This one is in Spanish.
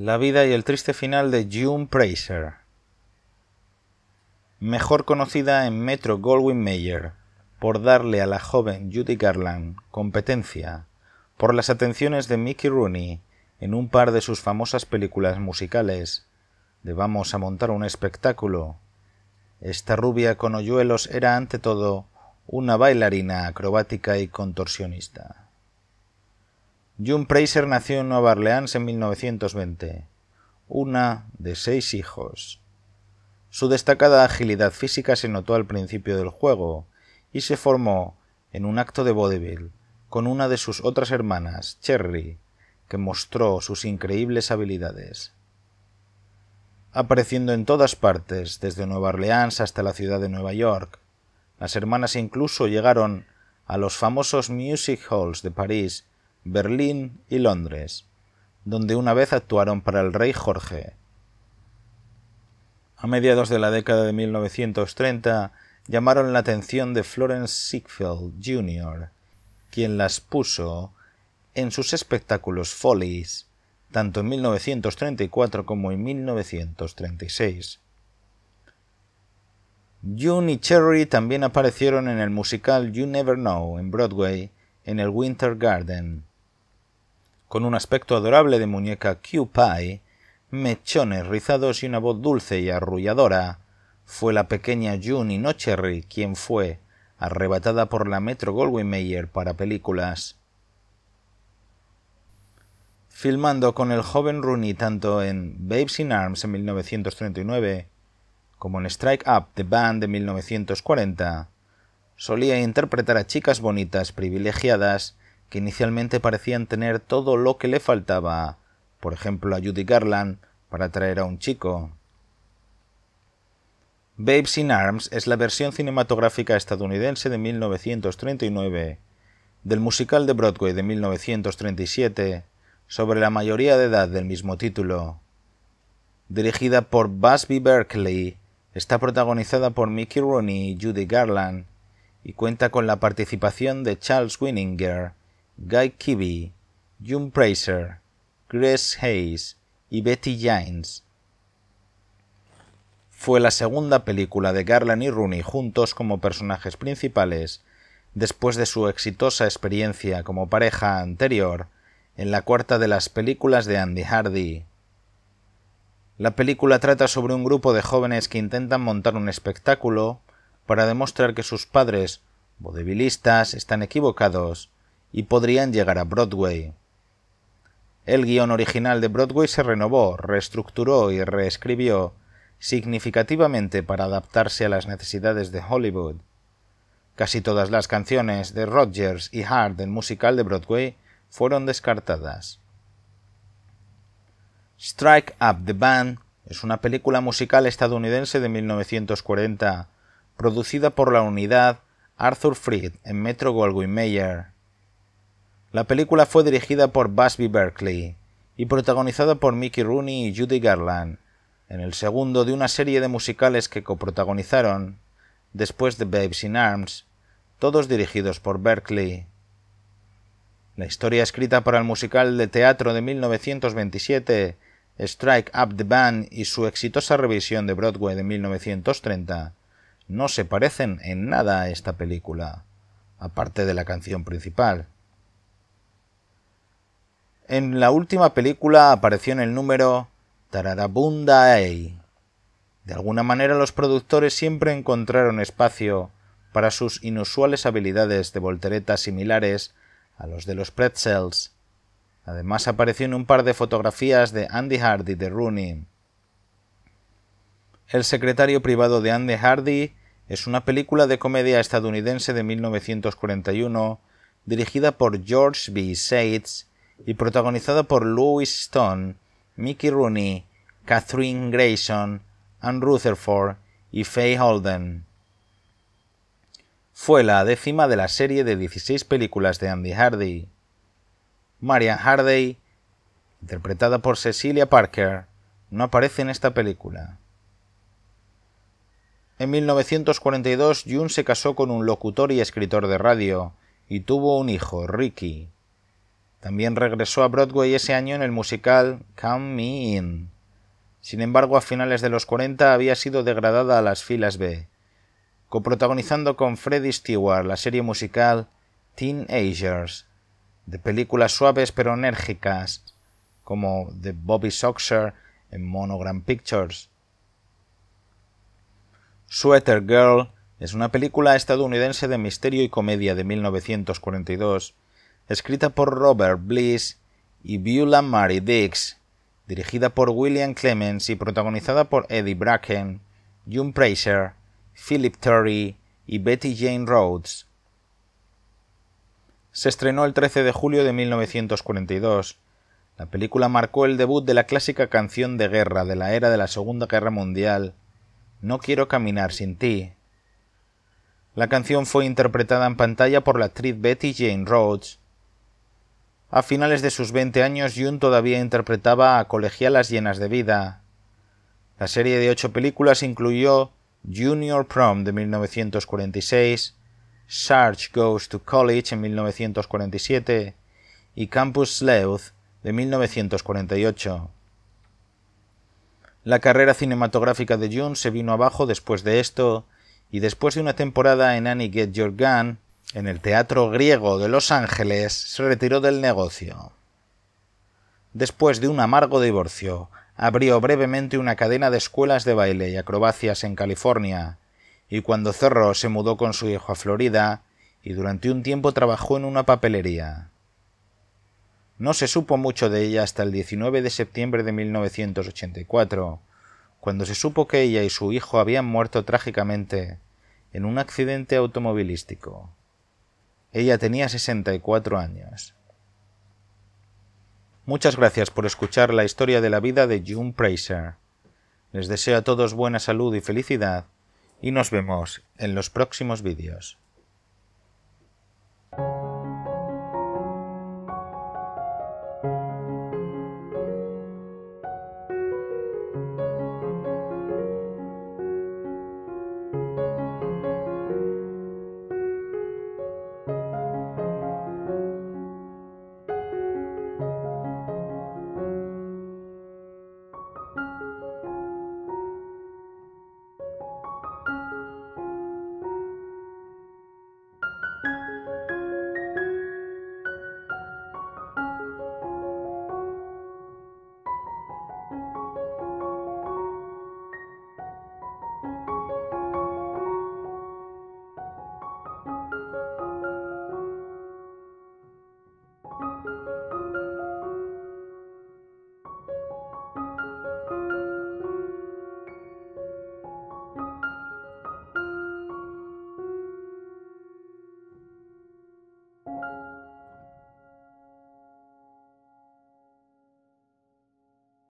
La vida y el triste final de June PRAISER mejor conocida en Metro Goldwyn Mayer por darle a la joven Judy Garland competencia por las atenciones de Mickey Rooney en un par de sus famosas películas musicales de Vamos a montar un espectáculo. Esta rubia con hoyuelos era ante todo una bailarina acrobática y contorsionista. June Praiser nació en Nueva Orleans en 1920, una de seis hijos. Su destacada agilidad física se notó al principio del juego y se formó en un acto de vodevil con una de sus otras hermanas, Cherry, que mostró sus increíbles habilidades. Apareciendo en todas partes, desde Nueva Orleans hasta la ciudad de Nueva York, las hermanas incluso llegaron a los famosos Music Halls de París Berlín y Londres, donde una vez actuaron para el rey Jorge. A mediados de la década de 1930 llamaron la atención de Florence Siegfeld Jr., quien las puso en sus espectáculos Follies, tanto en 1934 como en 1936. June y Cherry también aparecieron en el musical You Never Know en Broadway en el Winter Garden con un aspecto adorable de muñeca Q-Pie, mechones rizados y una voz dulce y arrulladora, fue la pequeña June Nocherry quien fue arrebatada por la Metro Goldwyn Mayer para películas. Filmando con el joven Rooney tanto en Babes in Arms en 1939 como en Strike Up the Band de 1940, solía interpretar a chicas bonitas privilegiadas que inicialmente parecían tener todo lo que le faltaba, por ejemplo a Judy Garland, para traer a un chico. Babes in Arms es la versión cinematográfica estadounidense de 1939, del musical de Broadway de 1937, sobre la mayoría de edad del mismo título. Dirigida por Busby Berkeley, está protagonizada por Mickey Rooney y Judy Garland, y cuenta con la participación de Charles Winninger, Guy Kibbe, June Fraser, Grace Hayes y Betty Jines. Fue la segunda película de Garland y Rooney juntos como personajes principales, después de su exitosa experiencia como pareja anterior en la cuarta de las películas de Andy Hardy. La película trata sobre un grupo de jóvenes que intentan montar un espectáculo para demostrar que sus padres, vodevilistas, están equivocados y podrían llegar a Broadway. El guión original de Broadway se renovó, reestructuró y reescribió significativamente para adaptarse a las necesidades de Hollywood. Casi todas las canciones de Rodgers y Hart del musical de Broadway fueron descartadas. Strike Up the Band es una película musical estadounidense de 1940, producida por la unidad Arthur Freed en Metro Goldwyn Mayer. La película fue dirigida por Busby Berkeley y protagonizada por Mickey Rooney y Judy Garland, en el segundo de una serie de musicales que coprotagonizaron, después de Babes in Arms, todos dirigidos por Berkeley. La historia escrita para el musical de teatro de 1927, Strike Up the Band y su exitosa revisión de Broadway de 1930, no se parecen en nada a esta película, aparte de la canción principal. En la última película apareció en el número Tararabunda De alguna manera los productores siempre encontraron espacio para sus inusuales habilidades de voltereta similares a los de los pretzels. Además apareció en un par de fotografías de Andy Hardy de Rooney. El secretario privado de Andy Hardy es una película de comedia estadounidense de 1941 dirigida por George B. Seitz y protagonizada por Louis Stone, Mickey Rooney, Catherine Grayson, Anne Rutherford y Faye Holden. Fue la décima de la serie de 16 películas de Andy Hardy. Marian Hardy, interpretada por Cecilia Parker, no aparece en esta película. En 1942, June se casó con un locutor y escritor de radio y tuvo un hijo, Ricky. También regresó a Broadway ese año en el musical Come In. Sin embargo, a finales de los 40 había sido degradada a las filas B, coprotagonizando con Freddie Stewart la serie musical Teenagers, de películas suaves pero enérgicas, como The Bobby Soxer en Monogram Pictures. Sweater Girl es una película estadounidense de misterio y comedia de 1942 escrita por Robert Bliss y Beulah Mary Dix, dirigida por William Clemens y protagonizada por Eddie Bracken, June Praser, Philip Terry y Betty Jane Rhodes. Se estrenó el 13 de julio de 1942. La película marcó el debut de la clásica canción de guerra de la era de la Segunda Guerra Mundial, No quiero caminar sin ti. La canción fue interpretada en pantalla por la actriz Betty Jane Rhodes, a finales de sus 20 años, Jun todavía interpretaba a colegialas llenas de vida. La serie de ocho películas incluyó Junior Prom de 1946, Sarge Goes to College en 1947 y Campus Sleuth de 1948. La carrera cinematográfica de June se vino abajo después de esto, y después de una temporada en Annie Get Your Gun, en el Teatro Griego de Los Ángeles, se retiró del negocio. Después de un amargo divorcio, abrió brevemente una cadena de escuelas de baile y acrobacias en California, y cuando cerró se mudó con su hijo a Florida y durante un tiempo trabajó en una papelería. No se supo mucho de ella hasta el 19 de septiembre de 1984, cuando se supo que ella y su hijo habían muerto trágicamente en un accidente automovilístico. Ella tenía 64 años. Muchas gracias por escuchar la historia de la vida de June Praiser. Les deseo a todos buena salud y felicidad y nos vemos en los próximos vídeos.